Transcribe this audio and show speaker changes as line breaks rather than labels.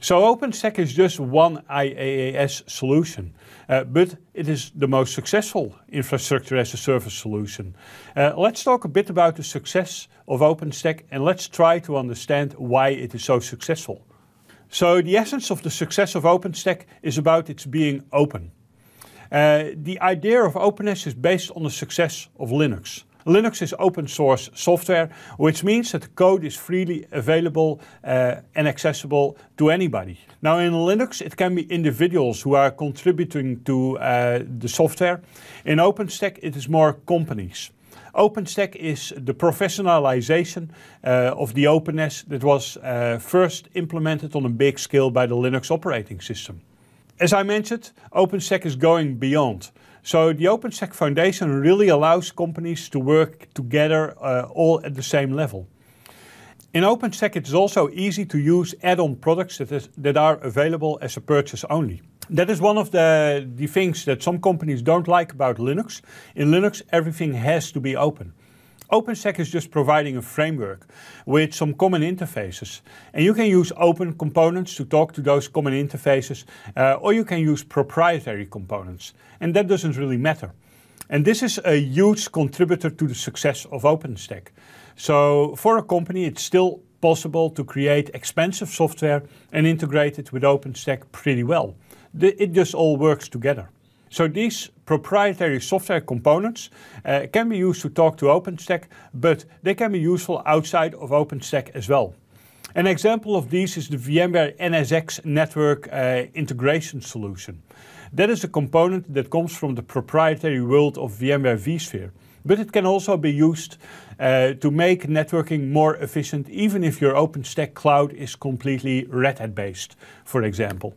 So OpenStack is just one IaaS solution, uh, but it is the most successful infrastructure as a service solution. Uh, let's talk a bit about the success of OpenStack and let's try to understand why it is so successful. So the essence of the success of OpenStack is about its being open. Uh, the idea of openness is based on the success of Linux. Linux is open source software, which means that the code is freely available uh, and accessible to anybody. Now in Linux, it can be individuals who are contributing to uh, the software. In OpenStack, it is more companies. OpenStack is the professionalization uh, of the openness that was uh, first implemented on a big scale by the Linux operating system. As I mentioned, OpenStack is going beyond. So the OpenStack Foundation really allows companies to work together uh, all at the same level. In OpenStack, it is also easy to use add-on products that, is, that are available as a purchase only. That is one of the, the things that some companies don't like about Linux. In Linux, everything has to be open. OpenStack is just providing a framework with some common interfaces. And you can use open components to talk to those common interfaces, uh, or you can use proprietary components. And that doesn't really matter. And this is a huge contributor to the success of OpenStack. So for a company, it's still possible to create expensive software and integrate it with OpenStack pretty well. It just all works together. So these proprietary software components uh, can be used to talk to OpenStack, but they can be useful outside of OpenStack as well. An example of these is the VMware NSX network uh, integration solution. That is a component that comes from the proprietary world of VMware vSphere. But it can also be used uh, to make networking more efficient even if your OpenStack cloud is completely Red Hat based, for example.